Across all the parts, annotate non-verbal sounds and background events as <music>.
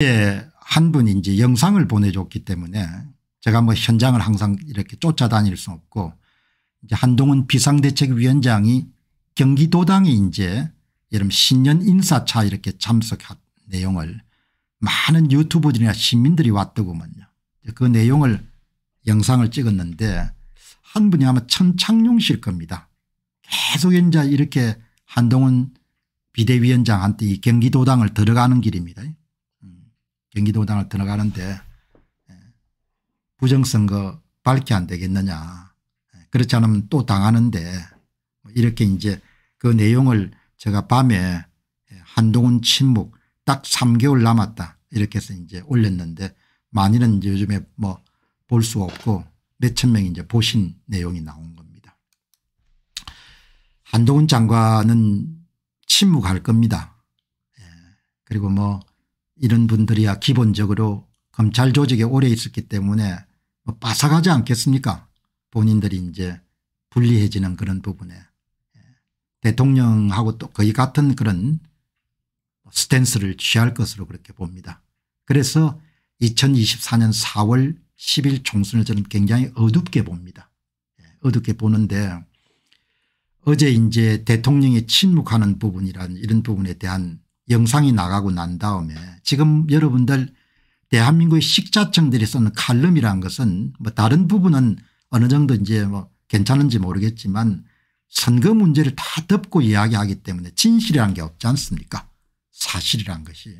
예, 한 분이 이제 영상을 보내줬기 때문에 제가 뭐 현장을 항상 이렇게 쫓아다닐 수 없고 이제 한동훈 비상대책위원장이 경기도당에 이제 여름 신년 인사차 이렇게 참석한 내용을 많은 유튜버들이나 시민들이 왔더구먼요. 그 내용을 영상을 찍었는데 한 분이 아마 천창룡 실 겁니다. 계속 이제 이렇게 한동훈 비대위원장한테 이 경기도당을 들어가는 길입니다. 경기도당을 들어가는데 예, 부정선거 밝히 안 되겠느냐 예, 그렇지 않으면 또 당하는데 뭐 이렇게 이제 그 내용을 제가 밤에 예, 한동훈 침묵 딱 3개월 남았다 이렇게 해서 이제 올렸는데 많이는 요즘에 뭐 볼 수 없고 몇 천 명이 이제 보신 내용이 나온 겁니다. 한동훈 장관은 침묵할 겁니다. 그리고 뭐 이런 분들이야 기본적으로 검찰 조직에 오래 있었기 때문에 뭐 빠삭하지 않겠습니까 본인들이 이제 불리해지는 그런 부분에 예. 대통령하고 또 거의 같은 그런 뭐 스탠스를 취할 것으로 그렇게 봅니다. 그래서 2024년 4월 10일 총선을 저는 굉장히 어둡게 봅니다. 예, 어둡게 보는데 어제 이제 대통령이 침묵하는 부분이란 이런 부분에 대한 영상이 나가고 난 다음에 지금 여러분들 대한민국의 식자청들이 쓰는 칼럼이란 것은 뭐 다른 부분은 어느 정도 이제 뭐 괜찮은지 모르겠지만 선거 문제를 다 덮고 이야기하기 때문에 진실이란 게 없지 않습니까 사실이란 것이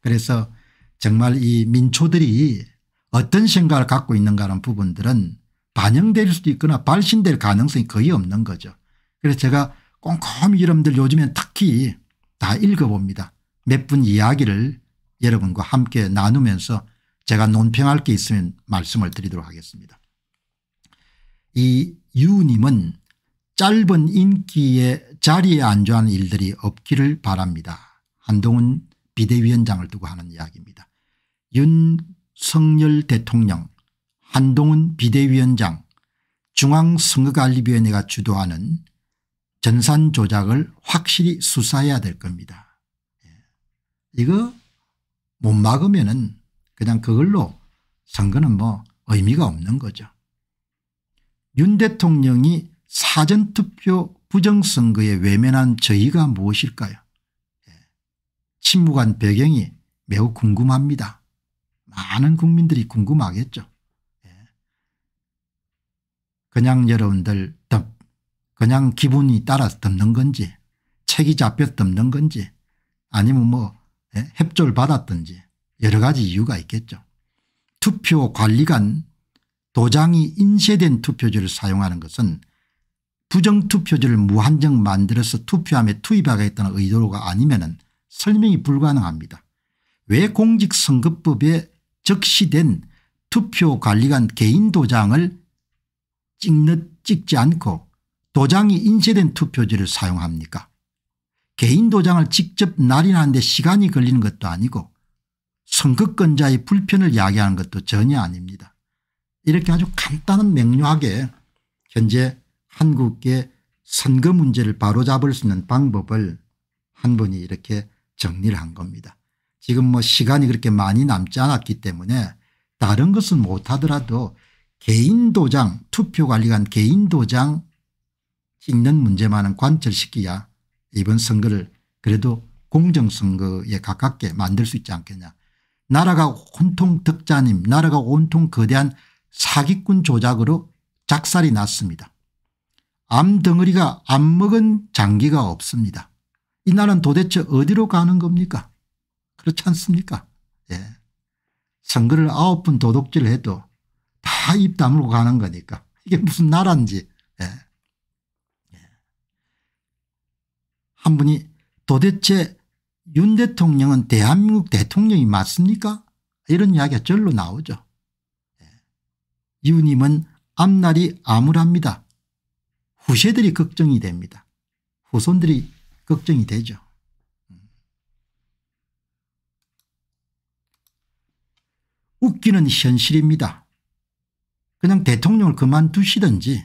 그래서 정말 이 민초들이 어떤 생각을 갖고 있는가라는 부분들은 반영될 수도 있거나 발신될 가능성이 거의 없는 거죠. 그래서 제가 꼼꼼히 여러분들 요즘엔 특히 다 읽어봅니다. 몇 분 이야기를 여러분과 함께 나누면서 제가 논평할 게 있으면 말씀을 드리도록 하겠습니다. 이 유님은 짧은 인기에 자리에 안주하는 일들이 없기를 바랍니다. 한동훈 비대위원장을 두고 하는 이야기입니다. 윤석열 대통령 한동훈 비대위원장 중앙선거관리위원회가 주도하는 전산 조작을 확실히 수사해야 될 겁니다. 예. 이거 못 막으면 은 그냥 그걸로 선거는 뭐 의미가 없는 거죠. 윤 대통령이 사전투표 부정선거에 외면한 저희가 무엇일까요 예. 침묵한 배경이 매우 궁금합니다. 많은 국민들이 궁금하겠죠. 예. 그냥 여러분들 그냥 기분이 따라 서 덮는 건지 책이 잡혀 덮는 건지 아니면 뭐 예, 협조를 받았든지 여러 가지 이유가 있겠죠. 투표 관리관 도장이 인쇄된 투표지를 사용하는 것은 부정투표지를 무한정 만들어서 투표함에 투입하겠다는 의도가 아니면 설명이 불가능합니다. 왜 공직선거법에 적시된 투표관리관 개인 도장을 찍는, 찍지 않고 도장이 인쇄된 투표지를 사용합니까 개인 도장을 직접 날인하는데 시간이 걸리는 것도 아니고 선거권자의 불편을 야기하는 것도 전혀 아닙니다. 이렇게 아주 간단한 명료하게 현재 한국의 선거 문제를 바로잡을 수 있는 방법을 한 분이 이렇게 정리를 한 겁니다. 지금 뭐 시간이 그렇게 많이 남지 않았기 때문에 다른 것은 못하더라도 개인 도장 투표 관리관 개인 도장 읽는 문제만은 관철시키야 이번 선거를 그래도 공정선거에 가깝게 만들 수 있지 않겠냐. 나라가 온통 득자님 나라가 온통 거대한 사기꾼 조작으로 작살이 났습니다. 암 덩어리가 안 먹은 장기가 없습니다. 이 나라는 도대체 어디로 가는 겁니까 그렇지 않습니까 예. 선거를 아홉 분 도둑질해도 다 입 다물고 가는 거니까 이게 무슨 나라인지 예. 한 분이 도대체 윤 대통령은 대한민국 대통령이 맞습니까 이런 이야기가 절로 나오죠. 유님은 예. 앞날이 암울합니다. 후세들이 걱정이 됩니다. 후손들이 걱정이 되죠. 음. 웃기는 현실입니다. 그냥 대통령을 그만두시든지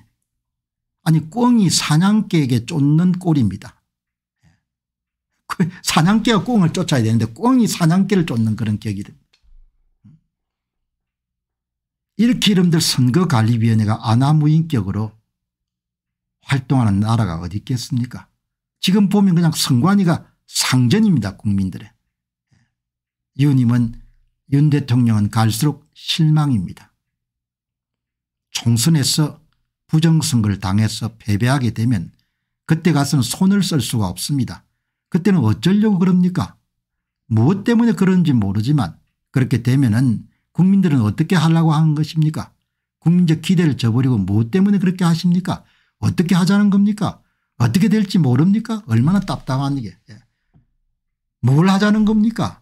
아니 꿩이 사냥개에게 쫓는 꼴입니다. <laughs> 사냥개가 꿩을 쫓아야 되는데 꿩이 사냥개를 쫓는 그런 격이 됩니다. 이렇게 이름들 선거관리위원회가 아나무인격으로 활동하는 나라가 어디 있겠습니까 지금 보면 그냥 선관위가 상전입니다 국민들의. 유님은 윤 대통령은 갈수록 실망입니다. 총선에서 부정선거를 당해서 패배하게 되면 그때 가서는 손을 쓸 수가 없습니다. 그때는 어쩌려고 그럽니까 무엇 때문에 그런지 모르지만 그렇게 되면 은 국민들은 어떻게 하려고 하는 것입니까 국민적 기대를 저버리고 무엇 때문에 그렇게 하십니까 어떻게 하자는 겁니까 어떻게 될지 모릅니까 얼마나 답답한 게. 예. 뭘 하자는 겁니까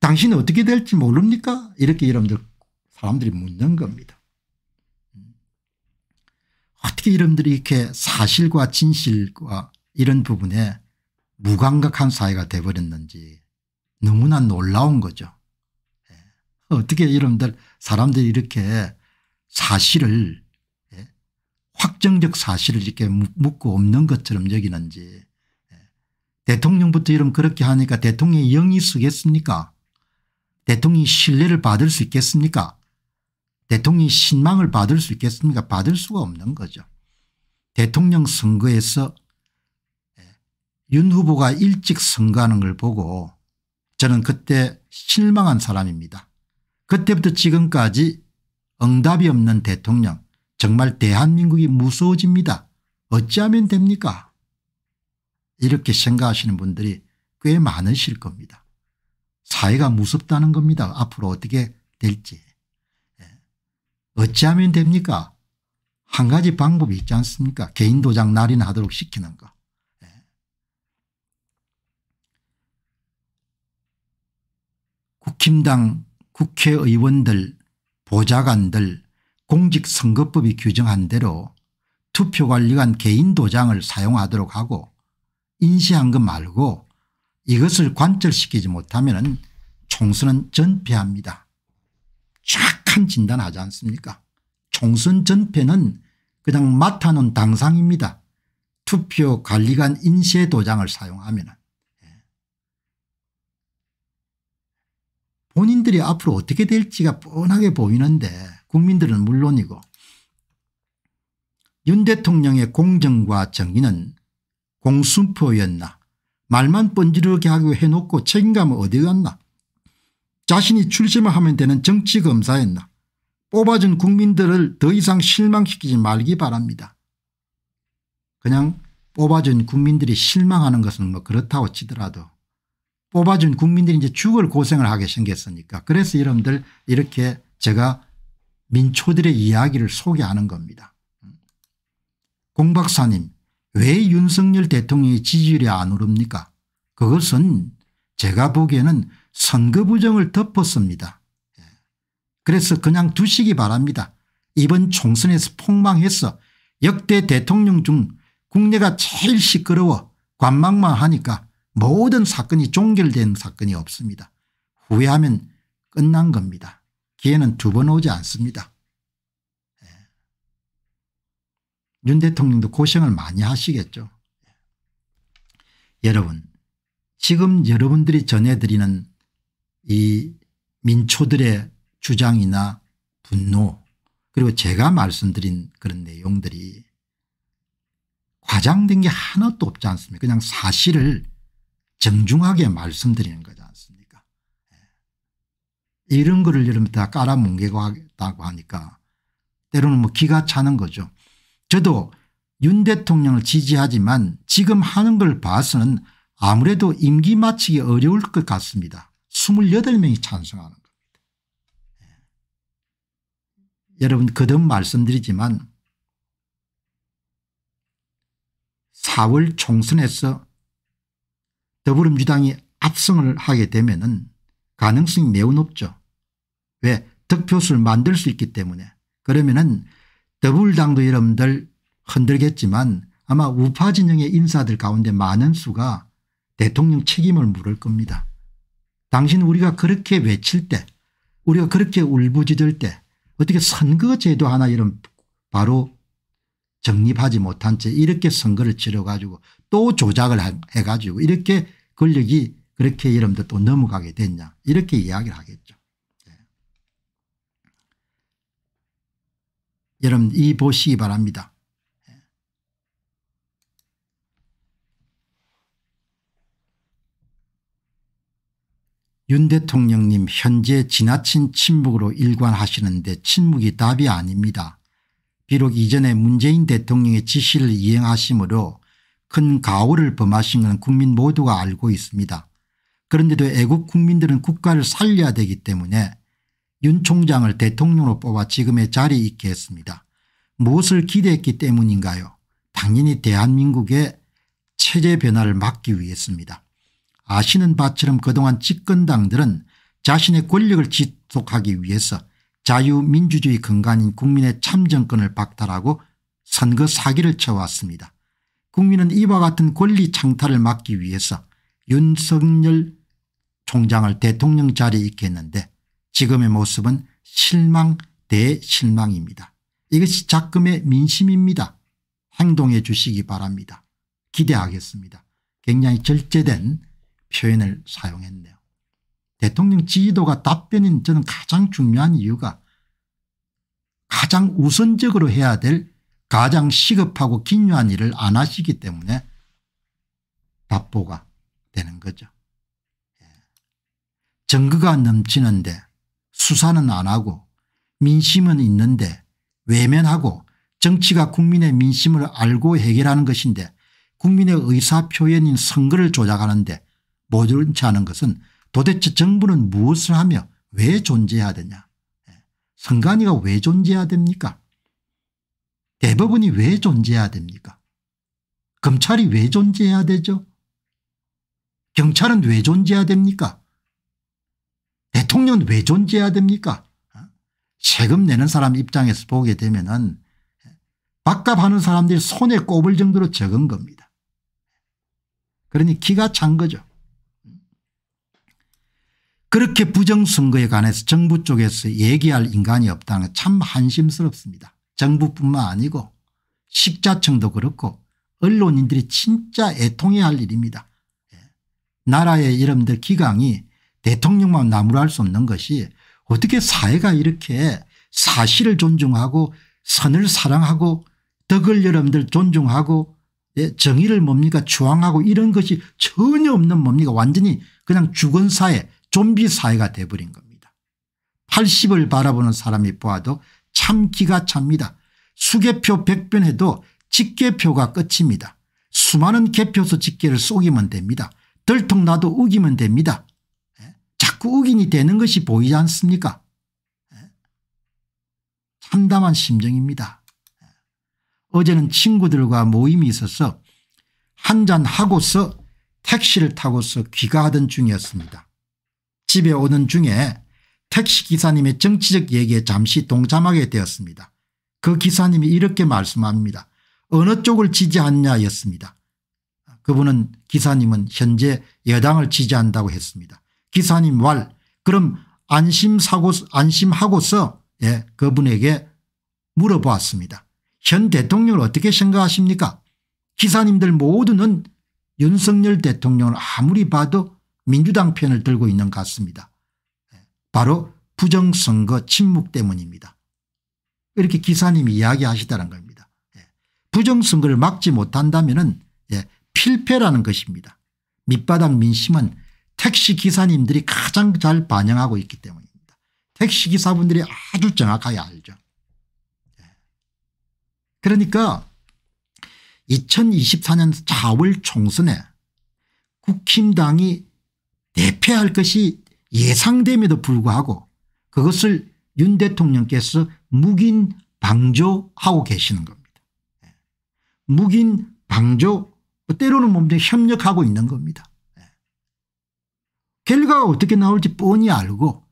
당신이 어떻게 될지 모릅니까 이렇게 여러분들 사람들이 묻는 겁니다. 어떻게 여러분들이 이렇게 사실과 진실과 이런 부분에 무감각한 사회가 돼버렸는지 너무나 놀라운 거죠. 예. 어떻게 여러분들 사람들이 이렇게 사실을 예, 확정적 사실을 이렇게 묻고 없는 것처럼 여기는지 예. 대통령부터 이름 그렇게 하니까 대통령의 영이 쓰겠습니까 대통령이 신뢰를 받을 수 있겠습니까 대통령이 신망을 받을 수 있겠습니까 받을 수가 없는 거죠. 대통령 선거에서 윤 후보가 일찍 선거하는 걸 보고 저는 그때 실망한 사람입니다. 그때부터 지금까지 응답이 없는 대통령 정말 대한민국이 무서워집니다. 어찌하면 됩니까 이렇게 생각하시는 분들이 꽤 많으실 겁니다. 사회가 무섭다는 겁니다. 앞으로 어떻게 될지. 예. 어찌하면 됩니까 한 가지 방법이 있지 않습니까 개인 도장 날인하도록 시키는 거. 국힘당 국회의원들 보좌관들 공직선거법이 규정한 대로 투표관리관 개인 도장을 사용하도록 하고 인시한 것 말고 이것을 관철시키지 못하면 총선은 전폐합니다. 정한 진단하지 않습니까 총선 전폐는 그냥 맡아놓은 당상입니다. 투표관리관 인쇄 도장을 사용하면 본인들이 앞으로 어떻게 될지가 뻔하게 보이는데 국민들은 물론이고 윤 대통령의 공정과 정의는 공수표였나 말만 번지르게 하고 해놓고 책임감은 어디 갔나 자신이 출세만 하면 되는 정치검사였나 뽑아준 국민들을 더 이상 실망시키지 말기 바랍니다. 그냥 뽑아준 국민들이 실망하는 것은 뭐 그렇다고 치더라도 뽑아준 국민들이 이제 죽을 고생을 하게 생겼으니까 그래서 여러분들 이렇게 제가 민초들의 이야기를 소개하는 겁니다. 공 박사님 왜 윤석열 대통령의 지지율이 안 오릅니까 그것은 제가 보기에는 선거 부정을 덮었습니다. 예. 그래서 그냥 두시기 바랍니다. 이번 총선에서 폭망해서 역대 대통령 중 국내가 제일 시끄러워 관망만 하니까 모든 사건이 종결된 사건이 없습니다. 후회하면 끝난 겁니다. 기회는 두 번 오지 않습니다. 예. 윤 대통령도 고생을 많이 하시겠죠. 예. 여러분 지금 여러분들이 전해드리는 이 민초들의 주장이나 분노 그리고 제가 말씀드린 그런 내용들이 과장된 게 하나도 없지 않습니까 그냥 사실을 정중하게 말씀드리는 거지 않습니까 예. 이런 거를 여러분 다 깔아뭉개고 하니까 때로는 뭐 기가 차는 거죠. 저도 윤 대통령을 지지하지만 지금 하는 걸 봐서는 아무래도 임기 마치기 어려울 것 같습니다. 28명이 찬성하는 겁니다. 예. 여러분 거듭 말씀드리지만 4월 총선에서 더불어민주당이 압승을 하게 되면 은 가능성이 매우 높죠. 왜 득표수를 만들 수 있기 때문에 그러면 은 더불당도 여러분들 흔들겠지만 아마 우파 진영의 인사들 가운데 많은 수가 대통령 책임을 물을 겁니다. 당신 우리가 그렇게 외칠 때 우리가 그렇게 울부짖을 때 어떻게 선거제도 하나 이런 바로 정립하지 못한 채 이렇게 선거를 치러가지고 또 조작을 해가지고 이렇게 권력이 그렇게 여러분들 또 넘어가게 됐냐 이렇게 이야기를 하겠죠. 네. 여러분 이 보시기 바랍니다. 예. 윤 대통령님 현재 지나친 침묵으로 일관하시는데 침묵이 답이 아닙니다. 비록 이전에 문재인 대통령의 지시를 이행하심으로 큰 가오를 범하신 건 국민 모두가 알고 있습니다. 그런데도 애국 국민들은 국가를 살려야 되기 때문에 윤 총장을 대통령으로 뽑아 지금의 자리에 있게 했습니다. 무엇을 기대했기 때문인가요 당연히 대한민국의 체제 변화를 막기 위해서입니다. 아시는 바처럼 그동안 집권당들은 자신의 권력을 지속하기 위해서 자유민주주의 근간인 국민의 참정권을 박탈하고 선거 사기를 쳐왔습니다. 국민은 이와 같은 권리 창탈을 막기 위해서 윤석열 총장을 대통령 자리에 있게 했는데 지금의 모습은 실망 대실망입니다. 이것이 작금의 민심입니다. 행동해 주시기 바랍니다. 기대하겠습니다. 굉장히 절제된 표현을 사용했네요. 대통령 지지도가 답변인 저는 가장 중요한 이유가 가장 우선적으로 해야 될 가장 시급하고 긴요한 일을 안 하시기 때문에 답보가 되는 거죠. 예. 증거가 넘치는데 수사는 안 하고 민심은 있는데 외면하고 정치가 국민의 민심을 알고 해결하는 것인데 국민의 의사표현인 선거를 조작하는데 모른 채 하는 것은 도대체 정부는 무엇을 하며 왜 존재해야 되냐. 예. 선관위가 왜 존재해야 됩니까 대법원이 왜 존재해야 됩니까? 검찰이 왜 존재해야 되죠? 경찰은 왜 존재해야 됩니까? 대통령은 왜 존재해야 됩니까? 세금 내는 사람 입장에서 보게 되면 은 밥값하는 사람들이 손에 꼽을 정도로 적은 겁니다. 그러니 기가 찬 거죠. 그렇게 부정선거에 관해서 정부 쪽에서 얘기할 인간이 없다는 참 한심스럽습니다. 정부뿐만 아니고 식자청도 그렇고 언론인들이 진짜 애통해야 할 일입니다. 예. 나라의 이름들 기강이 대통령만 나무랄 수 없는 것이 어떻게 사회가 이렇게 사실을 존중하고 선을 사랑하고 덕을 여러분들 존중하고 예, 정의를 뭡니까 추앙하고 이런 것이 전혀 없는 뭡니까 완전히 그냥 죽은 사회 좀비 사회가 돼버린 겁니다. 80을 바라보는 사람이 보아도 참 기가 찹니다. 수개표 백변해도 직개표가 끝입니다. 수많은 개표수 직계를 속이면 됩니다. 들통나도 우기면 됩니다. 예? 자꾸 우긴이 되는 것이 보이지 않습니까? 예? 참담한 심정입니다. 예? 어제는 친구들과 모임이 있어서 한잔 하고서 택시를 타고서 귀가하던 중이었습니다. 집에 오는 중에 택시기사님의 정치적 얘기에 잠시 동참하게 되었습니다. 그 기사님이 이렇게 말씀합니다. 어느 쪽을 지지하냐 였습니다. 그분은 기사님은 현재 여당을 지지한다고 했습니다. 기사님 왈 그럼 안심사고 안심하고서 예, 그분에게 물어보았습니다. 현 대통령을 어떻게 생각하십니까 기사님들 모두는 윤석열 대통령을 아무리 봐도 민주당 편을 들고 있는 것 같습니다. 바로 부정선거 침묵 때문입니다. 이렇게 기사님이 이야기하시다는 겁니다. 예. 부정선거를 막지 못한다면 은 예, 필패라는 것입니다. 밑바닥 민심은 택시기사님들이 가장 잘 반영하고 있기 때문입니다. 택시기사분들이 아주 정확하게 알죠. 예. 그러니까 2024년 4월 총선에 국힘당이 대패할 것이 예상됨에도 불구하고 그것을 윤 대통령께서 묵인 방조하고 계시는 겁니다. 예. 묵인 방조 뭐 때로는 몸에 협력하고 있는 겁니다. 예. 결과가 어떻게 나올지 뻔히 알고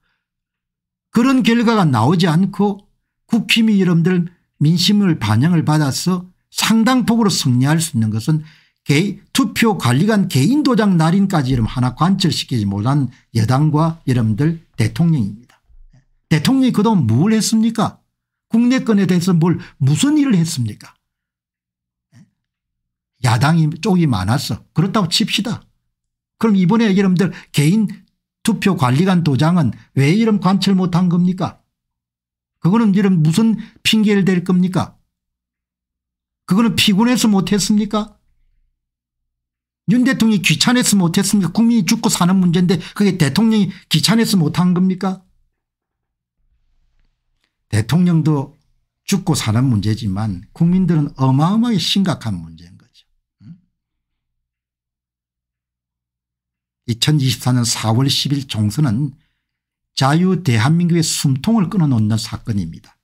그런 결과가 나오지 않고 국힘이 여러분들 민심을 반영을 받아서 상당폭으로 승리할 수 있는 것은 개인, 투표 관리관 개인 도장 날인까지 이름 하나 관철시키지 못한 여당과 여러분들 대통령입니다. 대통령이 그동안 뭘 했습니까? 국내 건에 대해서 뭘 무슨 일을 했습니까? 야당이 쪽이 많았어. 그렇다고 칩시다. 그럼 이번에 여러분들 개인 투표 관리관 도장은 왜 이름 관철 못한 겁니까? 그거는 이름 무슨 핑계를 댈 겁니까? 그거는 피곤해서 못했습니까? 윤 대통령이 귀찮아서 못했습니까? 국민이 죽고 사는 문제인데 그게 대통령이 귀찮아서 못한 겁니까? 대통령도 죽고 사는 문제지만 국민들은 어마어마하게 심각한 문제인 거죠. 2024년 4월 10일 총선은 자유 대한민국의 숨통을 끊어놓는 사건입니다.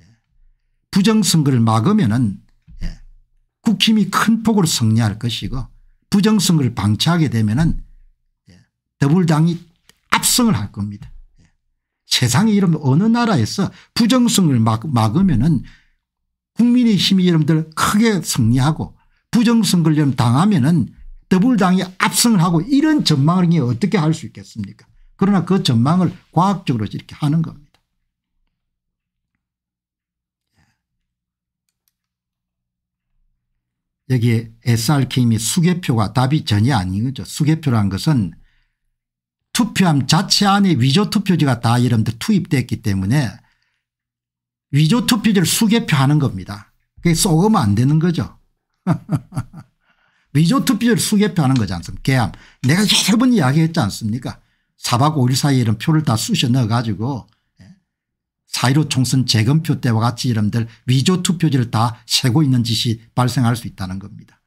예. 부정선거를 막으면 은 예, 국힘이 큰 폭으로 승리할 것이고 부정성을 방치하게 되면은 예, 더불당이 압승을 할 겁니다. 예. 세상에 이런 어느 나라에서 부정성을 막, 막으면은 국민의 힘이 여러분들 크게 승리하고 부정선거를 당하면은 더불당이 압승을 하고 이런 전망을 어떻게 할 수 있겠습니까? 그러나 그 전망을 과학적으로 이렇게 하는 겁니다. 여기에 s r k m 수개표가 답이 전혀 아닌 거죠. 수개표란 것은 투표함 자체 안에 위조투표지가 다 여러분들 투입됐기 때문에 위조투표지를 수개표하는 겁니다. 그게 쏘으면 안 되는 거죠. <laughs> 위조투표지를 수개표하는 거지 않습니까 개함. 내가 여러 번 이야기했지 않습니까 4박 5일 사이에 이런 표를 다 쑤셔 넣어가지고 4.15 총선 재검표 때와 같이 여러분들 위조 투표지를 다 세고 있는 짓이 발생할 수 있다는 겁니다.